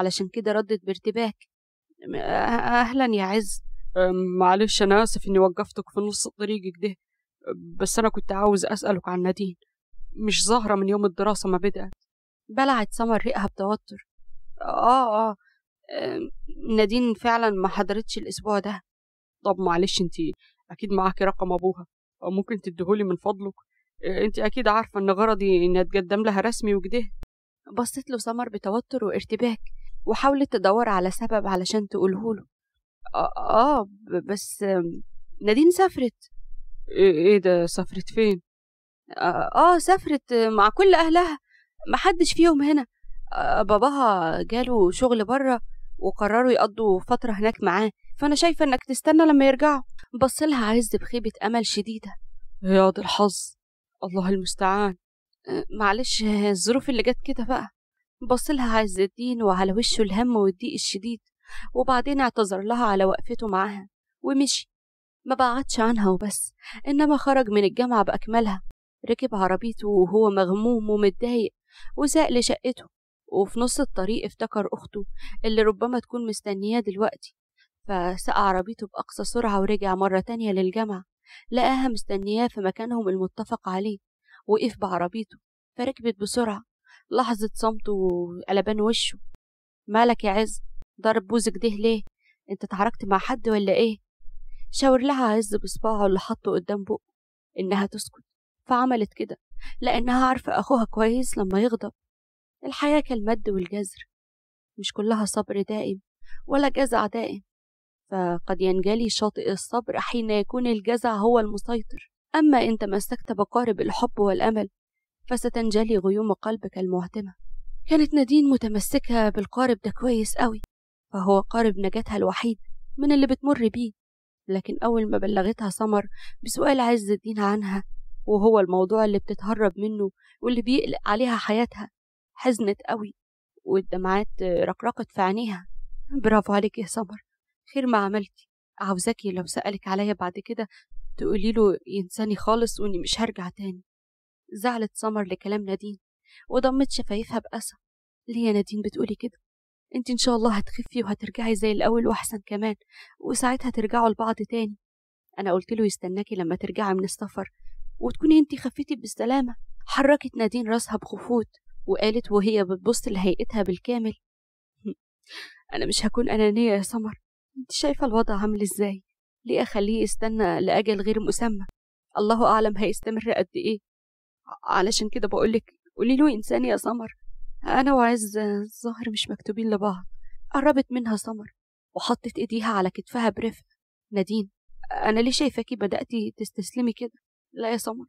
علشان كده ردت بارتباك أه، أهلا يا عز معلش أنا آسف إني وقفتك في نص طريقك ده بس أنا كنت عاوز أسألك عن نادين مش ظاهرة من يوم الدراسة ما بدأت بلعت سمر ريقها بتوتر آه آه نادين فعلا ما حضرتش الأسبوع ده طب معلش انتي أكيد معاكي رقم أبوها أو ممكن تديهولي من فضلك انت أكيد عارفة إن غرضي إني أتقدم لها رسمي وكده بصت له سمر بتوتر وارتباك وحاولت تدور على سبب علشان تقوله له آه, آه، بس نادين سافرت إيه،, إيه ده سافرت فين؟ آه, آه، سافرت مع كل أهلها محدش فيهم هنا آه، باباها جاله شغل بره وقرروا يقضوا فترة هناك معاه فأنا شايفة إنك تستنى لما يرجعوا بصلها عز بخيبة أمل شديدة يا الحظ الله المستعان معلش الظروف اللي جت كده بقى بصلها عز الدين وعلى وشه الهم والضيق الشديد وبعدين اعتذر لها على وقفته معاها ومشي ما بعدش عنها وبس إنما خرج من الجامعة بأكملها ركب عربيته وهو مغموم ومتضايق وساق لشقته وفي نص الطريق افتكر أخته اللي ربما تكون مستنياه دلوقتي فساق عربيته بأقصى سرعة ورجع مرة تانية للجامعة لقاها مستنياه في مكانهم المتفق عليه وقف بعربيته فركبت بسرعة لحظة صمت وقلبان وشه مالك يا عز ضرب بوزك ده ليه انت اتعاركت مع حد ولا ايه شاور لها عز بصباعه اللي حطه قدام بقه انها تسكت فعملت كده لانها عارفة اخوها كويس لما يغضب الحياة كالمد والجزر مش كلها صبر دائم ولا جزع دائم فقد ينجلي شاطئ الصبر حين يكون الجزع هو المسيطر أما إن تمسكت بقارب الحب والأمل فستنجلي غيوم قلبك المهتمة كانت نادين متمسكة بالقارب ده كويس قوي فهو قارب نجاتها الوحيد من اللي بتمر بيه لكن أول ما بلغتها سمر بسؤال عز الدين عنها وهو الموضوع اللي بتتهرب منه واللي بيقلق عليها حياتها حزنت قوي والدمعات رقرقت في عينيها برافو عليك يا سمر خير ما عملتي عاوزاكي لو سألك عليا بعد كده تقولي له ينساني خالص واني مش هرجع تاني زعلت سمر لكلام نادين وضمت شفايفها بأسى ليه يا نادين بتقولي كده انت ان شاء الله هتخفي وهترجعي زي الاول واحسن كمان وساعتها ترجعوا لبعض تاني انا قلت له يستناكي لما ترجعي من السفر وتكوني انت خفيتي بالسلامه حركت نادين راسها بخفوت وقالت وهي بتبص لهيئتها بالكامل انا مش هكون انانيه يا سمر انت شايفه الوضع عامل ازاي ليه اخليه يستنى لاجل غير مسمى الله اعلم هيستمر قد ايه علشان كده بقولك قولي له إنسان يا سمر أنا وعز الظاهر مش مكتوبين لبعض قربت منها سمر وحطت إيديها على كتفها برفق نادين أنا ليه شايفاكي بدأتي تستسلمي كده لا يا سمر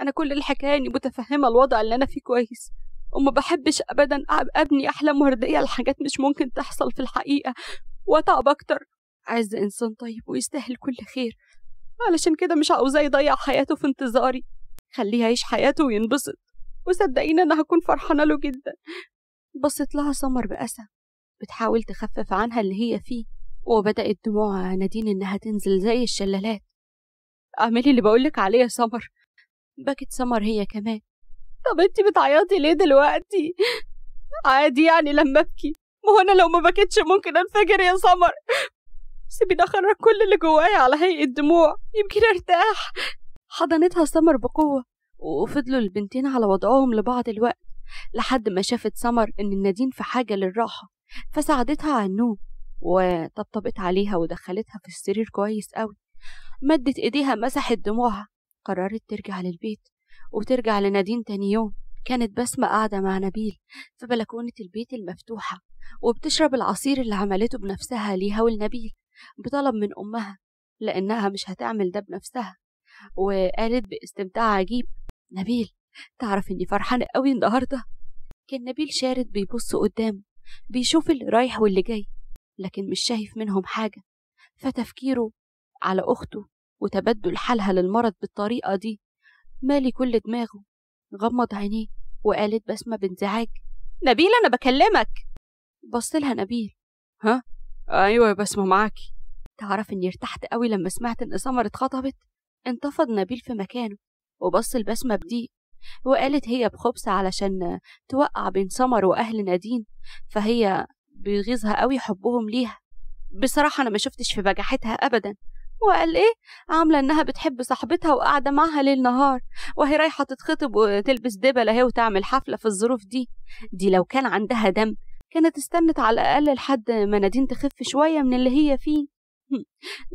أنا كل الحكاية إني متفهمة الوضع اللي أنا فيه كويس وما بحبش أبدا أبني أحلام وردية لحاجات مش ممكن تحصل في الحقيقة وأتعب أكتر عز إنسان طيب ويستاهل كل خير علشان كده مش عاوزاه يضيع حياته في انتظاري خليه يعيش حياته وينبسط وصدقيني أنا هكون فرحانة له جدا بصت لها سمر بأسى بتحاول تخفف عنها اللي هي فيه وبدأت دموع نادين إنها تنزل زي الشلالات اعملي اللي بقولك عليه يا سمر بكت سمر هي كمان طب انت بتعيطي ليه دلوقتي عادي يعني لما ابكي ما هو انا لو ما بكتش ممكن انفجر يا سمر سيبيني اخرج كل اللي جوايا على هيئه دموع يمكن ارتاح حضنتها سمر بقوة وفضلوا البنتين على وضعهم لبعض الوقت لحد ما شافت سمر إن النادين في حاجة للراحة فساعدتها على النوم وطبطبت عليها ودخلتها في السرير كويس قوي مدت ايديها مسحت دموعها قررت ترجع للبيت وترجع لنادين تاني يوم كانت بسمة قاعدة مع نبيل في بلكونة البيت المفتوحة وبتشرب العصير اللي عملته بنفسها ليها ولنبيل بطلب من أمها لأنها مش هتعمل ده بنفسها وقالت باستمتاع عجيب نبيل تعرف اني فرحانة قوي النهاردة كان نبيل شارد بيبص قدامه بيشوف اللي رايح واللي جاي لكن مش شايف منهم حاجة فتفكيره على أخته وتبدل حالها للمرض بالطريقة دي مالي كل دماغه غمض عينيه وقالت بسمة بانزعاج نبيل أنا بكلمك بص لها نبيل ها أيوة يا بسمة معاكي تعرف إني ارتحت قوي لما سمعت إن سمر اتخطبت انتفض نبيل في مكانه وبص البسمة بضيق وقالت هي بخبث علشان توقع بين سمر وأهل نادين فهي بيغيظها قوي حبهم ليها بصراحة أنا ما شفتش في بجاحتها أبدا وقال إيه عاملة إنها بتحب صاحبتها وقاعدة معها ليل نهار وهي رايحة تتخطب وتلبس دبل أهي وتعمل حفلة في الظروف دي دي لو كان عندها دم كانت استنت على الأقل لحد ما نادين تخف شوية من اللي هي فيه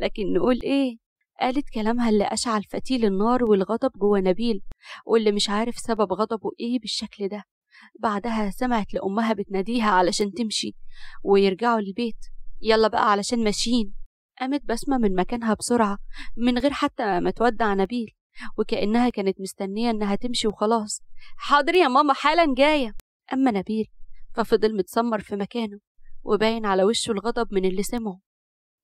لكن نقول إيه قالت كلامها اللي أشعل فتيل النار والغضب جوه نبيل واللي مش عارف سبب غضبه إيه بالشكل ده بعدها سمعت لأمها بتناديها علشان تمشي ويرجعوا للبيت يلا بقى علشان ماشيين قامت بسمة من مكانها بسرعة من غير حتى ما تودع نبيل وكأنها كانت مستنية إنها تمشي وخلاص حاضر يا ماما حالا جاية أما نبيل ففضل متسمر في مكانه وباين على وشه الغضب من اللي سمعه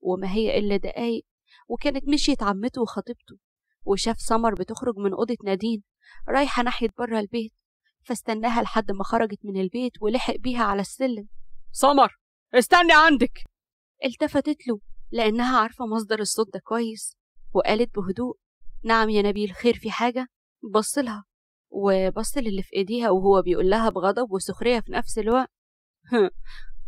وما هي إلا دقايق وكانت مشيت عمته وخطيبته وشاف سمر بتخرج من أوضة نادين رايحة ناحية بره البيت فاستناها لحد ما خرجت من البيت ولحق بيها على السلم سمر استني عندك التفتت له لأنها عارفة مصدر الصوت ده كويس وقالت بهدوء نعم يا نبيل خير في حاجة بص لها وبص للي في ايديها وهو بيقول لها بغضب وسخرية في نفس الوقت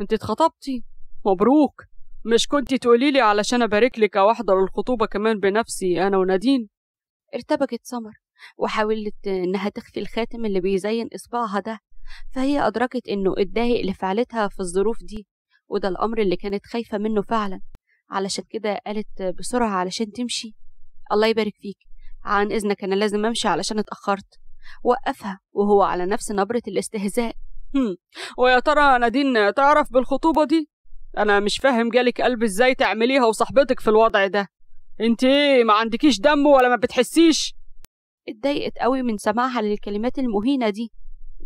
انت اتخطبتي مبروك مش كنتي تقولي لي علشان أبارك لك واحضر الخطوبة كمان بنفسي أنا ونادين ارتبكت سمر وحاولت إنها تخفي الخاتم اللي بيزين إصبعها ده فهي أدركت إنه اتضايق لفعلتها في الظروف دي وده الأمر اللي كانت خايفة منه فعلا علشان كده قالت بسرعة علشان تمشي الله يبارك فيك عن إذنك أنا لازم أمشي علشان اتأخرت وقفها وهو على نفس نبرة الاستهزاء هم. ويا ترى نادين تعرف بالخطوبة دي انا مش فاهم جالك قلب ازاي تعمليها وصاحبتك في الوضع ده انت ايه ما عندكيش دم ولا ما بتحسيش اتضايقت قوي من سماعها للكلمات المهينه دي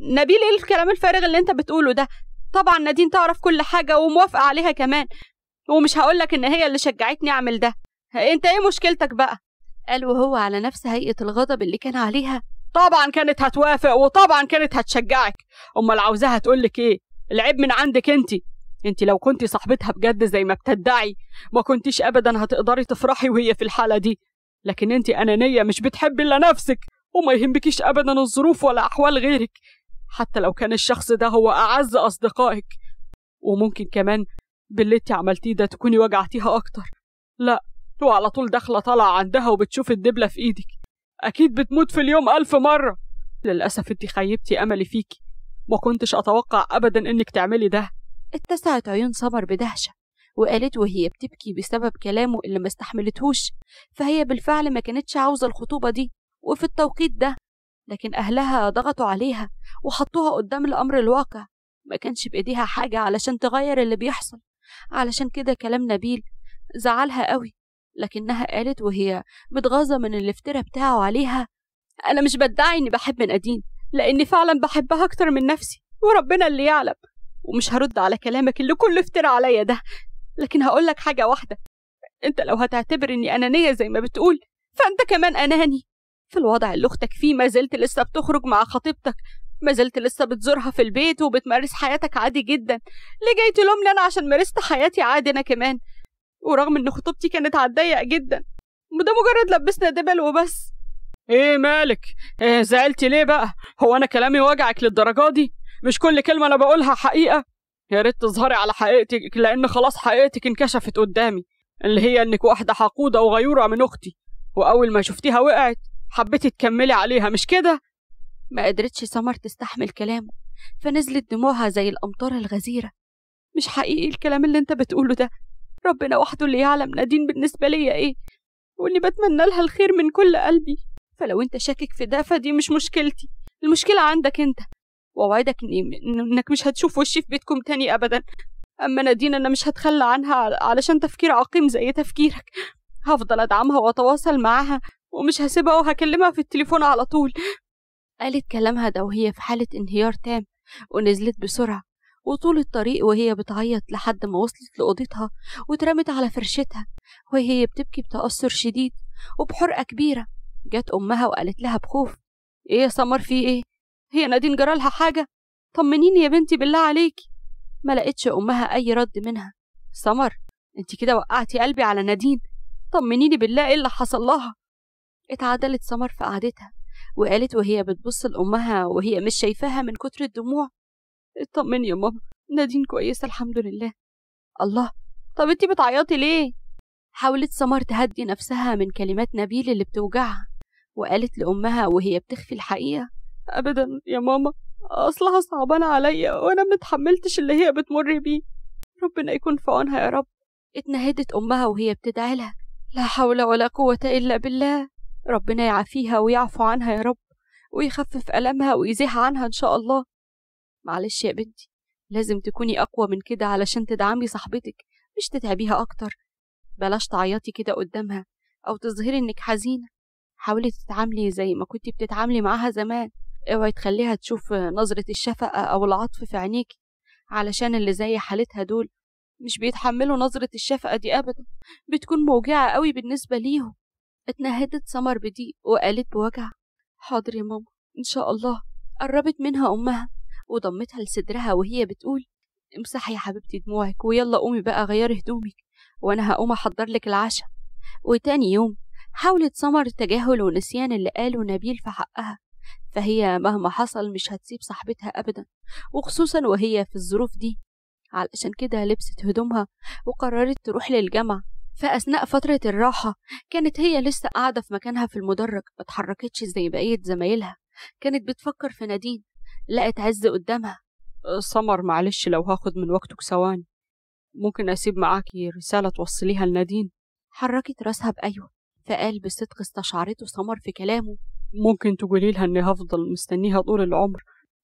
نبيل ايه الكلام الفارغ اللي انت بتقوله ده طبعا نادين تعرف كل حاجه وموافقه عليها كمان ومش هقولك ان هي اللي شجعتني اعمل ده انت ايه مشكلتك بقى قال وهو على نفس هيئه الغضب اللي كان عليها طبعا كانت هتوافق وطبعا كانت هتشجعك امال عاوزاها تقولك ايه العيب من عندك انتي انت لو كنت صاحبتها بجد زي ما بتدعي ما كنتيش ابدا هتقدري تفرحي وهي في الحاله دي لكن انت انانيه مش بتحبي الا نفسك وما يهمكيش ابدا الظروف ولا احوال غيرك حتى لو كان الشخص ده هو اعز اصدقائك وممكن كمان باللي انت عملتيه ده تكوني وجعتيها اكتر لا هو على طول داخله طالعه عندها وبتشوف الدبله في ايدك اكيد بتموت في اليوم الف مره للاسف انت خيبتي املي فيكي ما كنتش اتوقع ابدا انك تعملي ده اتسعت عيون سمر بدهشة وقالت وهي بتبكي بسبب كلامه اللي ما استحملتهوش فهي بالفعل ما كانتش عاوزة الخطوبة دي وفي التوقيت ده لكن أهلها ضغطوا عليها وحطوها قدام الأمر الواقع ما كانش بإيديها حاجة علشان تغير اللي بيحصل علشان كده كلام نبيل زعلها قوي لكنها قالت وهي متغاظة من الافتراء بتاعه عليها أنا مش بدعي إني بحب نادين لأني فعلا بحبها أكتر من نفسي وربنا اللي يعلم ومش هرد على كلامك اللي كله افترى عليا ده لكن هقولك حاجة واحدة انت لو هتعتبر اني انانية زي ما بتقول فانت كمان اناني في الوضع اللي اختك فيه ما زلت لسه بتخرج مع خطيبتك ما زلت لسه بتزورها في البيت وبتمارس حياتك عادي جدا ليه جاي تلومني انا عشان مارست حياتي عادي انا كمان ورغم ان خطوبتي كانت هتضيق جدا وده مجرد لبسنا دبل وبس ايه مالك إيه زعلتي ليه بقى هو انا كلامي وجعك للدرجه دي مش كل كلمه انا بقولها حقيقه يا ريت تظهري على حقيقتك لان خلاص حقيقتك انكشفت قدامي اللي هي انك واحده حقوده وغيوره من اختي واول ما شفتيها وقعت حبيتي تكملي عليها مش كده ما قدرتش سمر تستحمل كلامه فنزلت دموعها زي الامطار الغزيره مش حقيقي الكلام اللي انت بتقوله ده ربنا وحده اللي يعلم نادين بالنسبه ليا ايه واني بتمنى لها الخير من كل قلبي فلو انت شاكك في ده فدي مش مشكلتي المشكله عندك انت واوعدك انك مش هتشوف وشي في بيتكم تاني ابدا اما نادين انا مش هتخلى عنها علشان تفكير عقيم زي تفكيرك هفضل ادعمها واتواصل معاها ومش هسيبها وهكلمها في التليفون على طول قالت كلامها ده وهي في حالة انهيار تام ونزلت بسرعة وطول الطريق وهي بتعيط لحد ما وصلت لأوضتها واترمت على فرشتها وهي بتبكي بتأثر شديد وبحرقة كبيرة جت أمها وقالت لها بخوف إيه يا سمر في إيه؟ هي نادين جرالها حاجة طمنيني يا بنتي بالله عليكي ما لقيتش أمها أي رد منها سمر انت كده وقعتي قلبي على نادين طمنيني بالله ايه اللي حصل لها اتعدلت سمر في قعدتها وقالت وهي بتبص لأمها وهي مش شايفاها من كتر الدموع اطمني يا ماما نادين كويسة الحمد لله الله طب أنت بتعيطي ليه حاولت سمر تهدي نفسها من كلمات نبيل اللي بتوجعها وقالت لأمها وهي بتخفي الحقيقة أبدا يا ماما أصلها صعبانة عليا وأنا متحملتش اللي هي بتمر بيه ربنا يكون في عونها يا رب اتنهدت أمها وهي بتدعي لها لا حول ولا قوة إلا بالله ربنا يعافيها ويعفو عنها يا رب ويخفف ألمها ويزيح عنها إن شاء الله معلش يا بنتي لازم تكوني أقوى من كده علشان تدعمي صاحبتك مش تتعبيها أكتر بلاش تعيطي كده قدامها أو تظهري إنك حزينة حاولي تتعاملي زي ما كنتي بتتعاملي معاها زمان اوعي تخليها تشوف نظرة الشفقة أو العطف في عينيك علشان اللي زي حالتها دول مش بيتحملوا نظرة الشفقة دي أبدا بتكون موجعة قوي بالنسبة ليهم اتنهدت سمر بضيق وقالت بوجع حاضر يا ماما إن شاء الله قربت منها أمها وضمتها لصدرها وهي بتقول امسحي يا حبيبتي دموعك ويلا قومي بقى غيري هدومك وأنا هقوم أحضر لك العشاء وتاني يوم حاولت سمر تجاهل ونسيان اللي قاله نبيل في حقها فهي مهما حصل مش هتسيب صاحبتها أبدا وخصوصا وهي في الظروف دي علشان كده لبست هدومها وقررت تروح للجامعة فأثناء فترة الراحة كانت هي لسه قاعدة في مكانها في المدرج متحركتش زي بقية زمايلها كانت بتفكر في نادين لقت عز قدامها سمر معلش لو هاخد من وقتك ثواني ممكن أسيب معاكي رسالة توصليها لنادين حركت راسها بأيوة فقال بصدق استشعرته سمر في كلامه ممكن تقولي لها اني هفضل مستنيها طول العمر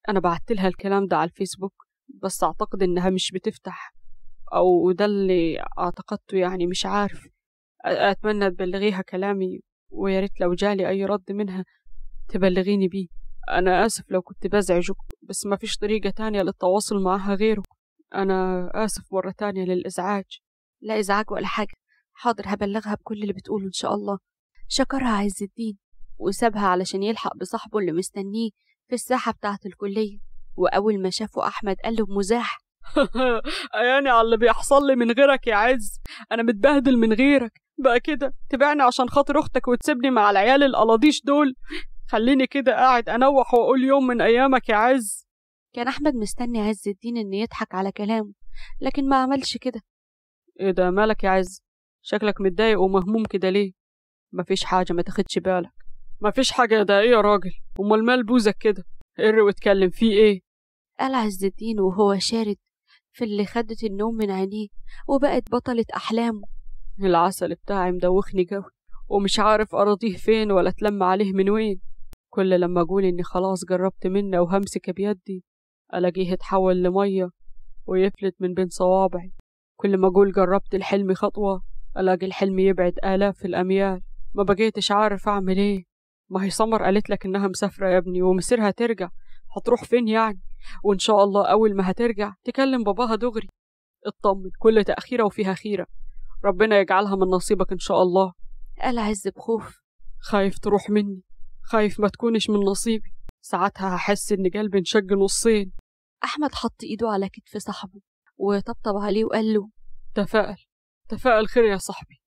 انا بعت لها الكلام ده على الفيسبوك بس اعتقد انها مش بتفتح او ده اللي اعتقدته يعني مش عارف اتمنى تبلغيها كلامي ويا ريت لو جالي اي رد منها تبلغيني بيه انا اسف لو كنت بزعجك بس ما فيش طريقه تانية للتواصل معها غيرك انا اسف مره تانية للازعاج لا ازعاج ولا حاجه حاضر هبلغها بكل اللي بتقوله ان شاء الله شكرها عز الدين وسابها علشان يلحق بصاحبه اللي مستنيه في الساحة بتاعة الكلية وأول ما شافه أحمد قال له بمزاح أياني على اللي بيحصل لي من غيرك يا عز أنا متبهدل من غيرك بقى كده تبعني عشان خاطر أختك وتسيبني مع العيال القلاضيش دول خليني كده قاعد أنوح وأقول يوم من أيامك يا عز كان أحمد مستني عز الدين إنه يضحك على كلامه لكن ما عملش كده إيه ده مالك يا عز شكلك متضايق ومهموم كده ليه مفيش حاجة ما تاخدش بالك مفيش حاجة ده ايه يا راجل امال مال بوزك كده ار واتكلم فيه ايه قال عز الدين وهو شارد في اللي خدت النوم من عينيه وبقت بطلة أحلامه العسل بتاعي مدوخني جوي ومش عارف أراضيه فين ولا أتلم عليه من وين كل لما أقول إني خلاص جربت منه وهمسك بيدي ألاقيه اتحول لمية ويفلت من بين صوابعي كل ما أقول جربت الحلم خطوة ألاقي الحلم يبعد آلاف الأميال ما بقيتش عارف أعمل إيه ما هي سمر قالت لك انها مسافره يا ابني ومصيرها ترجع هتروح فين يعني وان شاء الله اول ما هترجع تكلم باباها دغري اطمن كل تاخيره وفيها خيره ربنا يجعلها من نصيبك ان شاء الله قال عز بخوف خايف تروح مني خايف ما تكونش من نصيبي ساعتها هحس ان قلبي انشق نصين احمد حط ايده على كتف صاحبه وطبطب عليه وقال له تفائل تفائل خير يا صاحبي